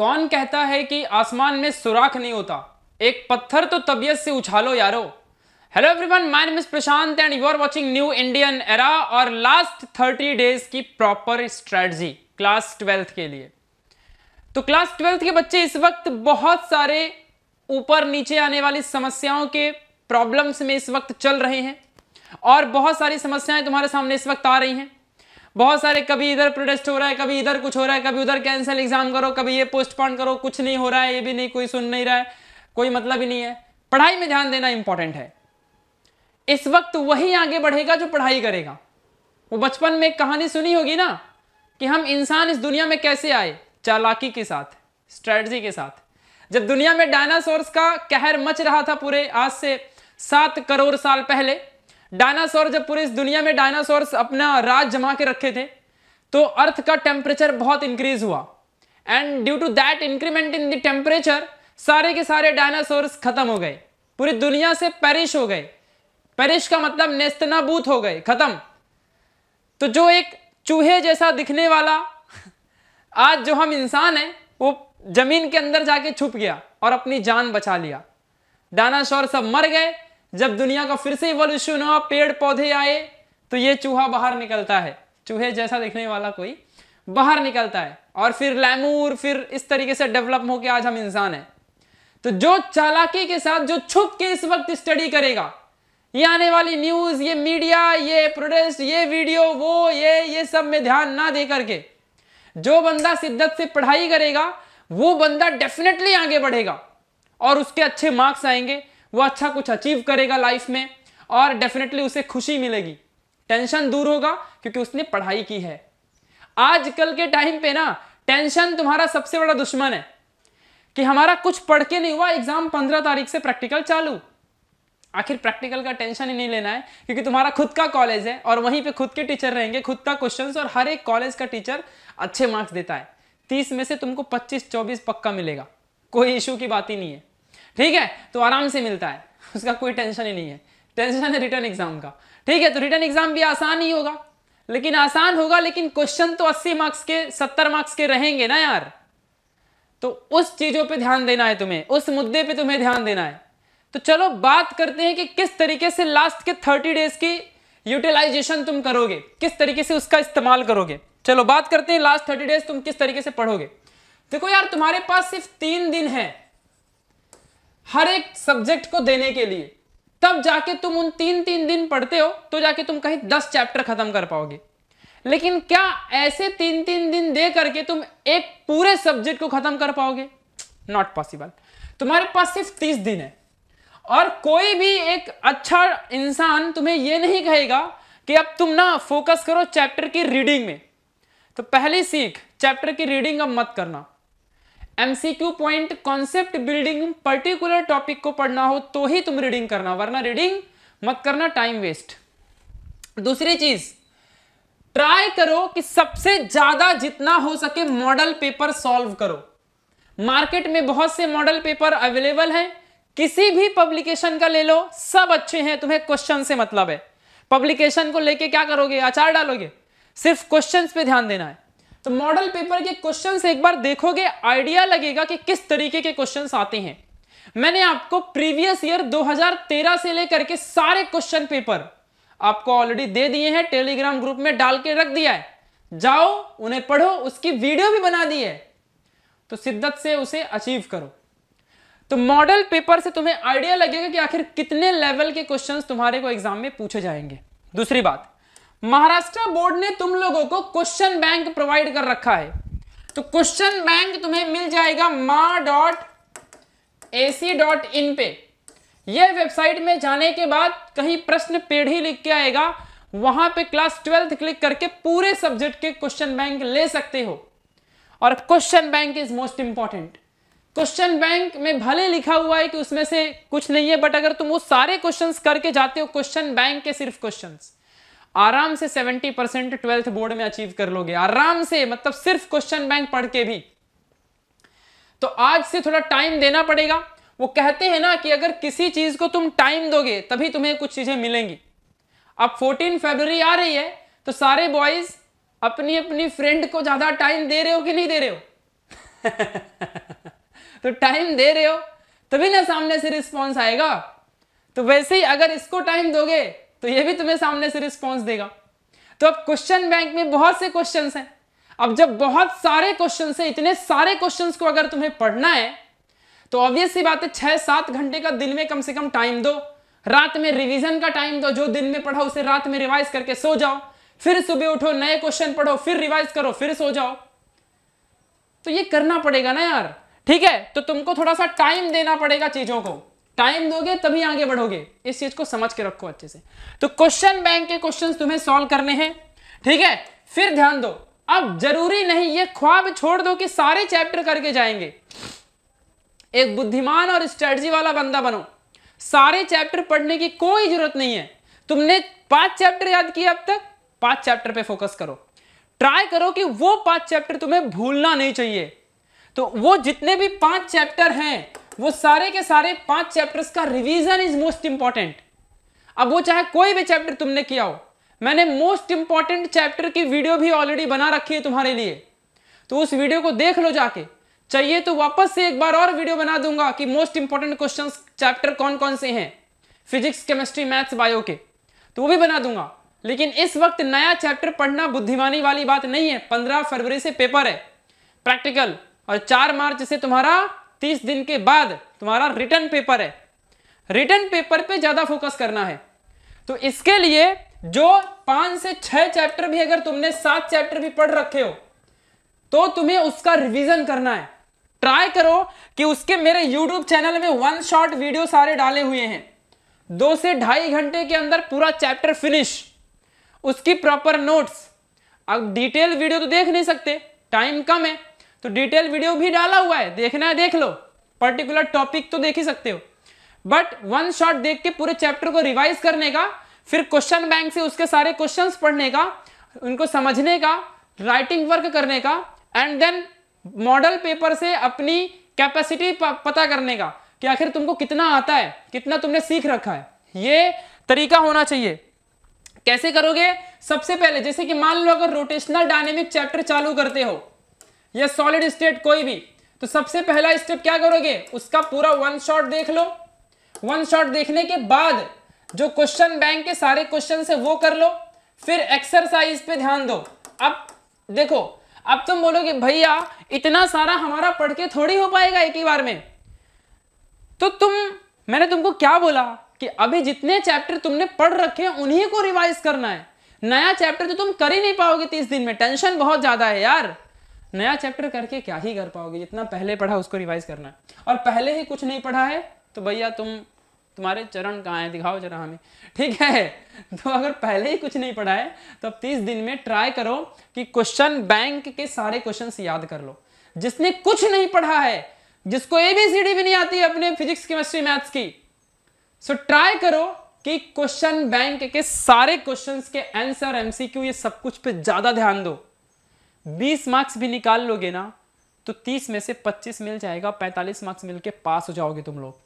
कौन कहता है कि आसमान में सुराख नहीं होता एक पत्थर तो तबीयत से उछालो यारो hello everyone my name is Prashant and you are watching new Indian era और लास्ट थर्टी डेज की प्रॉपर स्ट्रेटजी क्लास ट्वेल्थ के लिए तो क्लास ट्वेल्थ के बच्चे इस वक्त बहुत सारे ऊपर नीचे आने वाली समस्याओं के प्रॉब्लम्स में इस वक्त चल रहे हैं और बहुत सारी समस्याएं तुम्हारे सामने इस वक्त आ रही हैं बहुत सारे कभी इधर प्रोटेस्ट हो रहा है कभी इधर कुछ हो रहा है कभी उधर कैंसिल एग्जाम करो कभी ये पोस्टपोन करो कुछ नहीं हो रहा है ये भी नहीं कोई सुन नहीं रहा है कोई मतलब ही नहीं है पढ़ाई में ध्यान देना इंपॉर्टेंट है इस वक्त वही आगे बढ़ेगा जो पढ़ाई करेगा वो बचपन में एक कहानी सुनी होगी ना कि हम इंसान इस दुनिया में कैसे आए चालाकी के साथ स्ट्रेटजी के साथ जब दुनिया में डायनासोर्स का कहर मच रहा था पूरे आज से सात करोड़ साल पहले डायनासोर जब पूरी इस दुनिया में डायनासोर अपना राज जमा के रखे थे तो अर्थ का टेम्परेचर बहुत इंक्रीज हुआ and due to that increment in the temperature सारे के सारे डायनासोर खत्म हो गए पूरी दुनिया से पेरिश हो गए पेरिश का मतलब नेस्तनाबूत हो गए खत्म तो जो एक चूहे जैसा दिखने वाला आज जो हम इंसान हैं वो जमीन के अंदर जाके छुप गया और अपनी जान बचा लिया डायनासोर सब मर गए जब दुनिया का फिर से इवोल्यूशन हुआ पेड़ पौधे आए तो ये चूहा बाहर निकलता है चूहे जैसा दिखने वाला कोई बाहर निकलता है और फिर लैमूर फिर इस तरीके से डेवलप होकर आज हम इंसान हैं तो जो चालाकी के साथ जो छुप के इस वक्त स्टडी करेगा ये आने वाली न्यूज ये मीडिया ये प्रोटेस्ट ये वीडियो वो ये ये सब में ध्यान ना दे करके जो बंदा शिद्दत से पढ़ाई करेगा वो बंदा डेफिनेटली आगे बढ़ेगा और उसके अच्छे मार्क्स आएंगे वो अच्छा कुछ अचीव करेगा लाइफ में और डेफिनेटली उसे खुशी मिलेगी टेंशन दूर होगा क्योंकि उसने पढ़ाई की है आजकल के टाइम पे ना टेंशन तुम्हारा सबसे बड़ा दुश्मन है कि हमारा कुछ पढ़ के नहीं हुआ एग्जाम पंद्रह तारीख से प्रैक्टिकल चालू आखिर प्रैक्टिकल का टेंशन ही नहीं लेना है क्योंकि तुम्हारा खुद का कॉलेज है और वहीं पे खुद के टीचर रहेंगे खुद का क्वेश्चंस और हर एक कॉलेज का टीचर अच्छे मार्क्स देता है तीस में से तुमको पच्चीस चौबीस पक्का मिलेगा कोई इशू की बात ही नहीं है ठीक है तो आराम से मिलता है उसका कोई टेंशन ही नहीं है टेंशन है रिटर्न एग्जाम का ठीक है तो रिटर्न एग्जाम भी आसान ही होगा लेकिन आसान होगा लेकिन क्वेश्चन तो 80 मार्क्स के 70 मार्क्स के रहेंगे ना यार तो उस चीजों पे ध्यान देना है तुम्हें उस मुद्दे पे तुम्हें ध्यान देना है तो चलो बात करते हैं कि किस तरीके से लास्ट के 30 डेज की यूटिलाइजेशन तुम करोगे किस तरीके से उसका इस्तेमाल करोगे चलो बात करते हैं लास्ट थर्टी डेज तुम किस तरीके से पढ़ोगे देखो यार तुम्हारे पास सिर्फ तीन दिन है हर एक सब्जेक्ट को देने के लिए तब जाके तुम उन तीन तीन दिन पढ़ते हो तो जाके तुम कहीं दस चैप्टर खत्म कर पाओगे लेकिन क्या ऐसे तीन तीन दिन दे करके तुम एक पूरे सब्जेक्ट को खत्म कर पाओगे नॉट पॉसिबल तुम्हारे पास सिर्फ तीस दिन है और कोई भी एक अच्छा इंसान तुम्हें यह नहीं कहेगा कि अब तुम ना फोकस करो चैप्टर की रीडिंग में तो पहली सीख चैप्टर की रीडिंग अब मत करना MCQ point concept building particular topic को पढ़ना हो तो ही तुम रीडिंग करना वरना रीडिंग मत करना टाइम वेस्ट दूसरी चीज ट्राई करो कि सबसे ज्यादा जितना हो सके मॉडल पेपर सॉल्व करो मार्केट में बहुत से मॉडल पेपर अवेलेबल हैं किसी भी पब्लिकेशन का ले लो सब अच्छे हैं तुम्हें क्वेश्चन से मतलब है पब्लिकेशन को लेके क्या करोगे अचार डालोगे सिर्फ क्वेश्चन पे ध्यान देना है तो मॉडल पेपर के क्वेश्चन एक बार देखोगे आइडिया लगेगा कि किस तरीके के क्वेश्चन आते हैं मैंने आपको प्रीवियस ईयर 2013 से लेकर के सारे क्वेश्चन पेपर आपको ऑलरेडी दे दिए हैं टेलीग्राम ग्रुप में डाल के रख दिया है जाओ उन्हें पढ़ो उसकी वीडियो भी बना दी है तो शिद्दत से उसे अचीव करो तो मॉडल पेपर से तुम्हें आइडिया लगेगा कि आखिर कितने लेवल के क्वेश्चंस तुम्हारे को एग्जाम में पूछे जाएंगे दूसरी बात महाराष्ट्र बोर्ड ने तुम लोगों को क्वेश्चन बैंक प्रोवाइड कर रखा है तो क्वेश्चन बैंक तुम्हें मिल जाएगा मा dot A C dot in पे यह वेबसाइट में जाने के बाद कहीं प्रश्न पेड़ ही लिख के आएगा वहां पे क्लास ट्वेल्थ क्लिक करके पूरे सब्जेक्ट के क्वेश्चन बैंक ले सकते हो और question bank is most important question bank में भले लिखा हुआ है कि उसमें से कुछ नहीं है बट अगर तुम वो सारे क्वेश्चंस करके जाते हो क्वेश्चन बैंक के सिर्फ क्वेश्चंस आराम से 70 परसेंट ट्वेल्थ बोर्ड में अचीव कर लोगे आराम से मतलब सिर्फ क्वेश्चन बैंक पढ़ के भी तो आज से थोड़ा टाइम देना पड़ेगा वो कहते हैं ना कि अगर किसी चीज को तुम टाइम दोगे तभी तुम्हें कुछ चीजें मिलेंगी अब 14 फरवरी आ रही है तो सारे बॉयज अपनी अपनी फ्रेंड को ज्यादा टाइम दे रहे हो कि नहीं दे रहे हो तो टाइम दे रहे हो तभी ना सामने से रिस्पॉन्स आएगा तो वैसे ही अगर इसको टाइम दोगे तो ये भी तुम्हें सामने से रिस्पॉन्स देगा तो अब क्वेश्चन बैंक में बहुत से क्वेश्चन हैं अब जब बहुत सारे क्वेश्चन हैं इतने सारे क्वेश्चन को अगर तुम्हें पढ़ना है तो ऑब्वियस सी बात है छह सात घंटे का दिन में कम से कम टाइम दो रात में रिवीजन का टाइम दो जो दिन में पढ़ा उसे रात में रिवाइज करके सो जाओ फिर सुबह उठो नए क्वेश्चन पढ़ो फिर रिवाइज करो फिर सो जाओ तो ये करना पड़ेगा ना यार ठीक है तो तुमको थोड़ा सा टाइम देना पड़ेगा चीजों को टाइम दोगे तभी आगे बढ़ोगे इस चीज को समझ के रखो अच्छे से तो क्वेश्चन बैंक के क्वेश्चन तुम्हें सोल्व करने हैं ठीक है फिर ध्यान दो अब जरूरी नहीं ये ख्वाब छोड़ दो कि सारे चैप्टर करके जाएंगे एक बुद्धिमान और स्ट्रेटजी वाला बंदा बनो सारे चैप्टर पढ़ने की कोई जरूरत नहीं है तुमने पांच चैप्टर याद किया अब तक पांच चैप्टर पे फोकस करो ट्राई करो कि वो पांच चैप्टर तुम्हें भूलना नहीं चाहिए तो वो जितने भी पांच चैप्टर हैं वो सारे के सारे पांच चैप्टर्स का रिवीजन इज मोस्ट इंपॉर्टेंट अब वो चाहे कोई भी चैप्टर तुमने किया हो मैंने मोस्ट इंपॉर्टेंट चैप्टर की वीडियो भी ऑलरेडी बना रखी है तुम्हारे लिए तो उस वीडियो को देख लो जाके चाहिए तो वापस से एक बार और वीडियो बना दूंगा कि मोस्ट इंपॉर्टेंट क्वेश्चन चैप्टर कौन कौन से हैं फिजिक्स केमिस्ट्री मैथ्स बायो के तो वो भी बना दूंगा लेकिन इस वक्त नया चैप्टर पढ़ना बुद्धिमानी वाली बात नहीं है पंद्रह फरवरी से पेपर है प्रैक्टिकल और चार मार्च से तुम्हारा तीस दिन के बाद तुम्हारा रिटर्न पेपर है रिटर्न पेपर पे ज्यादा फोकस करना है तो इसके लिए जो पांच से छह चैप्टर भी अगर तुमने सात चैप्टर भी पढ़ रखे हो तो तुम्हें उसका रिवीजन करना है ट्राई करो कि उसके मेरे यूट्यूब चैनल में वन शॉट वीडियो सारे डाले हुए हैं दो से ढाई घंटे के अंदर पूरा चैप्टर फिनिश उसकी प्रॉपर नोट्स अब डिटेल वीडियो तो देख नहीं सकते टाइम कम है तो डिटेल वीडियो भी डाला हुआ है देखना है देख लो पर्टिकुलर टॉपिक तो देख ही सकते हो बट वन शॉट देख के पूरे चैप्टर को रिवाइज करने का फिर क्वेश्चन बैंक से उसके सारे क्वेश्चन पढ़ने का उनको समझने का राइटिंग वर्क करने का एंड देन मॉडल पेपर से अपनी कैपेसिटी पता करने का कि आखिर तुमको कितना आता है कितना तुमने सीख रखा है ये तरीका होना चाहिए कैसे करोगे सबसे पहले जैसे कि मान लो अगर रोटेशनल डायनेमिक चैप्टर चालू करते हो या सॉलिड स्टेट कोई भी तो सबसे पहला स्टेप क्या करोगे उसका पूरा वन शॉट देख लो वन शॉट देखने के बाद जो क्वेश्चन बैंक के सारे क्वेश्चन है वो कर लो फिर एक्सरसाइज पे ध्यान दो अब देखो अब तुम बोलोगे भैया इतना सारा हमारा पढ़ के थोड़ी हो पाएगा एक ही बार में तो तुम मैंने तुमको क्या बोला कि अभी जितने चैप्टर तुमने पढ़ रखे हैं उन्हीं को रिवाइज करना है नया चैप्टर तो तुम कर ही नहीं पाओगे तीस दिन में टेंशन बहुत ज्यादा है यार नया चैप्टर करके क्या ही कर पाओगे जितना पहले पढ़ा उसको रिवाइज करना है और पहले ही कुछ नहीं पढ़ा है तो भैया तुम तुम्हारे चरण कहाँ हैं दिखाओ जरा हमें ठीक है तो अगर पहले ही कुछ नहीं पढ़ा है तो अब तीस दिन में ट्राई करो कि क्वेश्चन बैंक के सारे क्वेश्चन याद कर लो जिसने कुछ नहीं पढ़ा है जिसको एबीसीडी भी नहीं आती अपने फिजिक्स केमिस्ट्री मैथ्स की सो ट्राई करो कि क्वेश्चन बैंक के सारे क्वेश्चंस के आंसर एमसीक्यू ये सब कुछ पे ज्यादा ध्यान दो बीस मार्क्स भी निकाल लोगे ना तो तीस में से पच्चीस मिल जाएगा पैंतालीस मार्क्स मिलकर पास हो जाओगे तुम लोग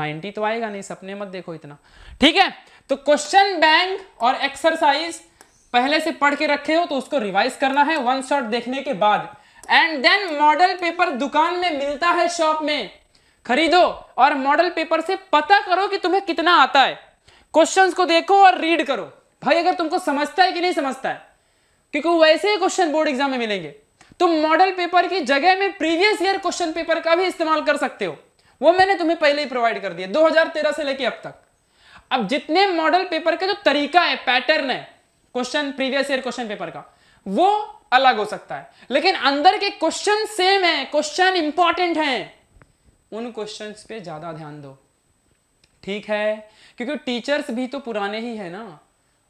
90 तो आएगा नहीं सपने मत देखो इतना ठीक है तो क्वेश्चन बैंक और एक्सरसाइज पहले से पढ़ के रखे हो तो उसको रिवाइज करना है वन शॉट देखने के बाद एंड देन मॉडल पेपर दुकान में मिलता है शॉप में खरीदो और मॉडल पेपर से पता करो कि तुम्हें कितना आता है क्वेश्चंस को देखो और रीड करो भाई अगर तुमको समझता है कि नहीं समझता है क्योंकि वैसे ही क्वेश्चन बोर्ड एग्जाम में मिलेंगे तुम मॉडल पेपर की जगह में प्रीवियस ईयर क्वेश्चन पेपर का भी इस्तेमाल कर सकते हो वो मैंने तुम्हें पहले ही प्रोवाइड कर दिया 2013 से लेके अब तक अब जितने मॉडल पेपर का जो तरीका है पैटर्न है question previous year question paper का वो अलग हो सकता है लेकिन अंदर के क्वेश्चन सेम है क्वेश्चन इंपॉर्टेंट है उन क्वेश्चन पे ज्यादा ध्यान दो ठीक है क्योंकि टीचर्स भी तो पुराने ही है ना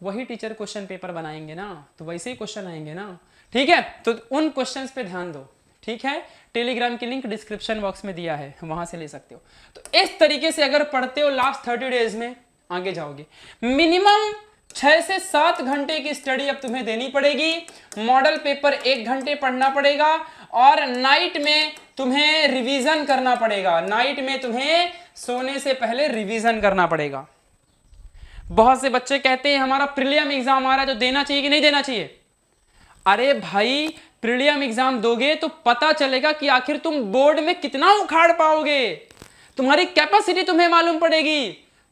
वही टीचर क्वेश्चन पेपर बनाएंगे ना तो वैसे ही क्वेश्चन आएंगे ना ठीक है तो उन क्वेश्चंस पे ध्यान दो ठीक है टेलीग्राम की लिंक डिस्क्रिप्शन बॉक्स में दिया है वहां से ले सकते हो तो इस तरीके से अगर पढ़ते हो लास्ट थर्टी डेज में आगे जाओगे मिनिमम छह से सात घंटे की स्टडी अब तुम्हें देनी पड़ेगी मॉडल पेपर एक घंटे पढ़ना पड़ेगा और नाइट में तुम्हें रिवीजन करना पड़ेगा नाइट में तुम्हें सोने से पहले रिवीजन करना पड़ेगा बहुत से बच्चे कहते हैं हमारा प्रिलियम एग्जाम आ रहा है तो देना चाहिए कि नहीं देना चाहिए अरे भाई प्रिलियम एग्जाम दोगे तो पता चलेगा कि आखिर तुम बोर्ड में कितना उखाड़ पाओगे तुम्हारी कैपेसिटी तुम्हें मालूम पड़ेगी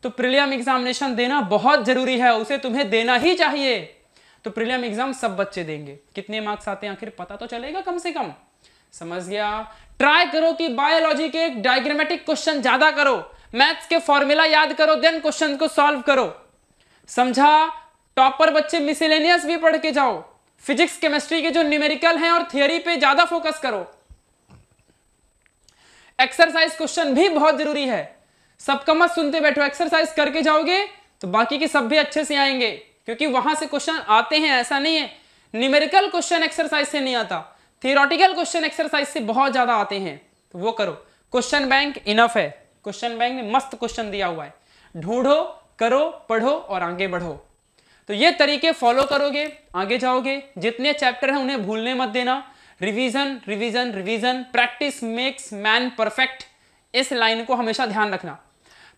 तो प्रिलियम एग्जामिनेशन देना बहुत जरूरी है उसे तुम्हें देना ही चाहिए तो प्रिलियम एग्जाम सब बच्चे देंगे कितने मार्क्स आते हैं आखिर पता तो चलेगा कम से कम समझ गया ट्राई करो कि बायोलॉजी के डायग्रामेटिक क्वेश्चन ज्यादा करो मैथ्स के फॉर्मूला याद करो देन क्वेश्चन को सॉल्व करो समझा टॉपर बच्चे मिसेलेनियस भी पढ़ के जाओ फिजिक्स केमिस्ट्री के जो न्यूमेरिकल हैं और थियोरी पे ज्यादा फोकस करो एक्सरसाइज क्वेश्चन भी बहुत जरूरी है सबका मत सुनते बैठो एक्सरसाइज करके जाओगे तो बाकी के सब भी अच्छे से आएंगे क्योंकि वहां से क्वेश्चन आते हैं ऐसा नहीं है न्यूमेरिकल क्वेश्चन एक्सरसाइज से नहीं आता थियोरटिकल क्वेश्चन एक्सरसाइज से बहुत ज्यादा आते हैं तो वो करो क्वेश्चन बैंक इनफ है क्वेश्चन बैंक ने मस्त क्वेश्चन दिया हुआ है ढूंढो करो पढ़ो और आगे बढ़ो तो ये तरीके फॉलो करोगे आगे जाओगे जितने चैप्टर हैं उन्हें भूलने मत देना revision revision revision practice makes man perfect इस लाइन को हमेशा ध्यान रखना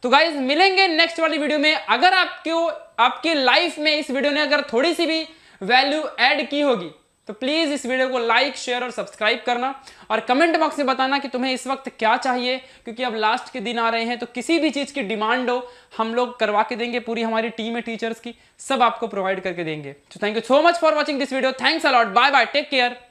तो गाइज मिलेंगे नेक्स्ट वाली वीडियो में अगर आपको आपकी लाइफ में इस वीडियो ने अगर थोड़ी सी भी वैल्यू एड की होगी तो प्लीज़ इस वीडियो को लाइक शेयर और सब्सक्राइब करना और कमेंट बॉक्स में बताना कि तुम्हें इस वक्त क्या चाहिए क्योंकि अब लास्ट के दिन आ रहे हैं तो किसी भी चीज़ की डिमांड हो हम लोग करवा के देंगे पूरी हमारी टीम है टीचर्स की सब आपको प्रोवाइड करके देंगे तो thank you so much for watching this video thanks a lot bye bye take care